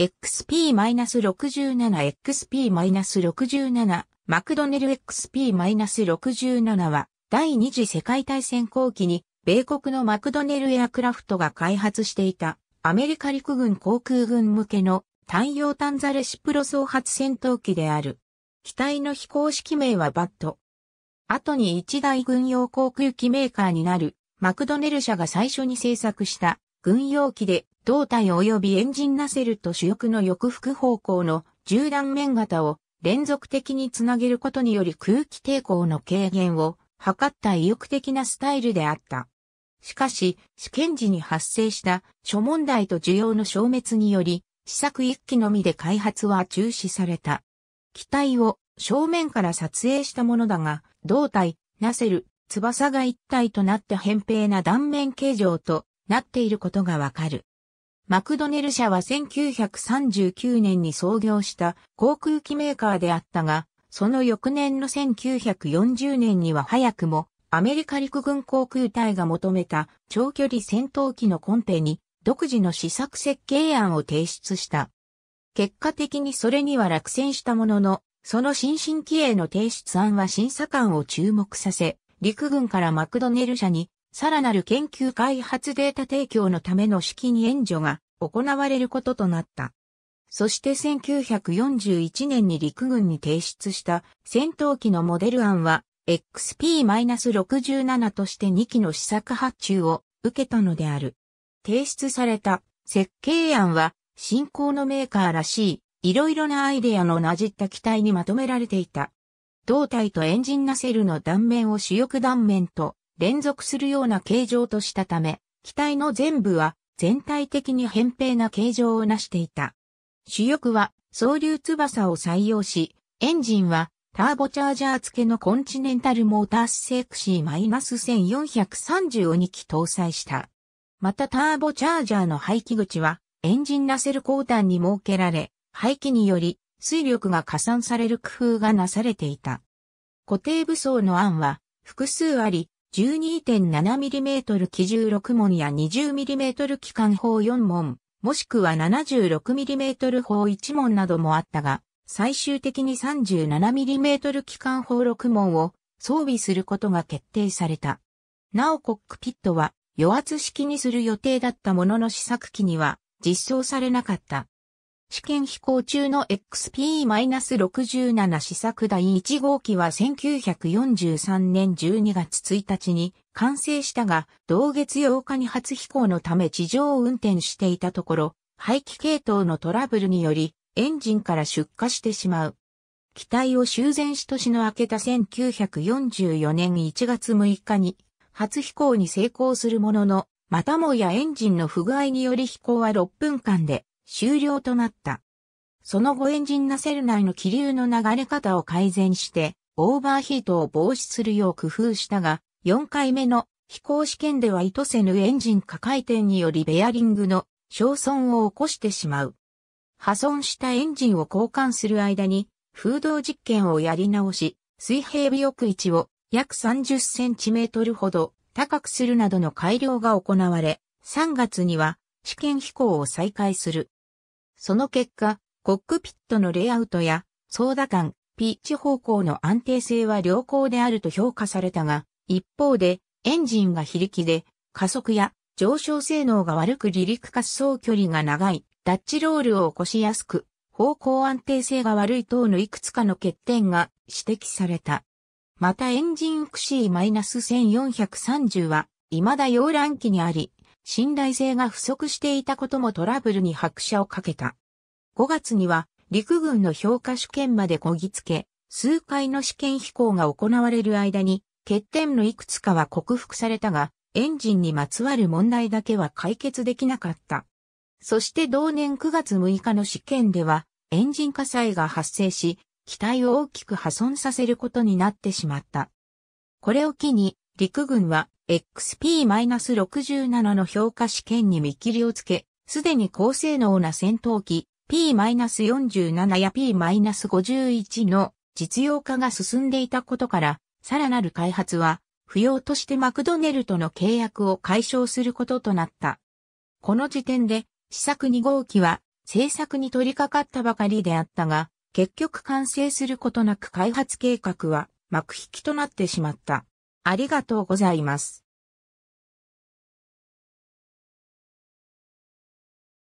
XP-67、XP-67、マクドネル XP-67 は、第二次世界大戦後期に、米国のマクドネルエアクラフトが開発していた、アメリカ陸軍航空軍向けの、単葉単ザレシプロ総発戦闘機である。機体の非公式名はバット。後に一大軍用航空機メーカーになる、マクドネル社が最初に製作した軍用機で胴体及びエンジンナセルと主翼の翼腹方向の縦断面型を連続的につなげることにより空気抵抗の軽減を図った意欲的なスタイルであった。しかし、試験時に発生した諸問題と需要の消滅により、試作1機のみで開発は中止された。機体を正面から撮影したものだが、胴体、ナセル、翼が一体となって扁平な断面形状となっていることがわかる。マクドネル社は1939年に創業した航空機メーカーであったが、その翌年の1940年には早くもアメリカ陸軍航空隊が求めた長距離戦闘機のコンペに独自の試作設計案を提出した。結果的にそれには落選したものの、その新進機への提出案は審査官を注目させ、陸軍からマクドネル社にさらなる研究開発データ提供のための資金援助が行われることとなった。そして1941年に陸軍に提出した戦闘機のモデル案は XP-67 として2機の試作発注を受けたのである。提出された設計案は新興のメーカーらしいいろいろなアイデアのなじった機体にまとめられていた。胴体とエンジンナセルの断面を主翼断面と連続するような形状としたため、機体の全部は全体的に扁平な形状を成していた。主翼は総流翼を採用し、エンジンはターボチャージャー付けのコンチネンタルモータースセクシー -1430 を2機搭載した。またターボチャージャーの排気口はエンジンナセル交端に設けられ、排気により水力が加算される工夫がなされていた。固定武装の案は複数あり、12.7mm 機16門や 20mm 機関砲4門、もしくは 76mm 砲1門などもあったが、最終的に 37mm 機関砲6門を装備することが決定された。なおコックピットは、余圧式にする予定だったものの試作機には実装されなかった。試験飛行中の XP-67 試作第1号機は1943年12月1日に完成したが、同月8日に初飛行のため地上を運転していたところ、排気系統のトラブルにより、エンジンから出火してしまう。機体を修繕し年の明けた1944年1月6日に、初飛行に成功するものの、またもやエンジンの不具合により飛行は6分間で終了となった。その後エンジンナセル内の気流の流れ方を改善して、オーバーヒートを防止するよう工夫したが、4回目の飛行試験では意図せぬエンジン下回転によりベアリングの焦損を起こしてしまう。破損したエンジンを交換する間に、風洞実験をやり直し、水平尾翼位置を約30センチメートルほど高くするなどの改良が行われ、3月には試験飛行を再開する。その結果、コックピットのレイアウトや、操舵感、ピッチ方向の安定性は良好であると評価されたが、一方で、エンジンが非力で、加速や上昇性能が悪く離陸滑走距離が長い、ダッチロールを起こしやすく、方向安定性が悪い等のいくつかの欠点が指摘された。またエンジンクシー -1430 は、未だ溶卵期にあり、信頼性が不足していたこともトラブルに拍車をかけた。5月には陸軍の評価試験までこぎつけ、数回の試験飛行が行われる間に、欠点のいくつかは克服されたが、エンジンにまつわる問題だけは解決できなかった。そして同年9月6日の試験では、エンジン火災が発生し、機体を大きく破損させることになってしまった。これを機に、陸軍は XP-67 の評価試験に見切りをつけ、すでに高性能な戦闘機 P-47 や P-51 の実用化が進んでいたことから、さらなる開発は、不要としてマクドネルとの契約を解消することとなった。この時点で、試作2号機は、製作に取り掛かったばかりであったが、結局完成することなく開発計画は幕引きとなってしまった。ありがとうございます。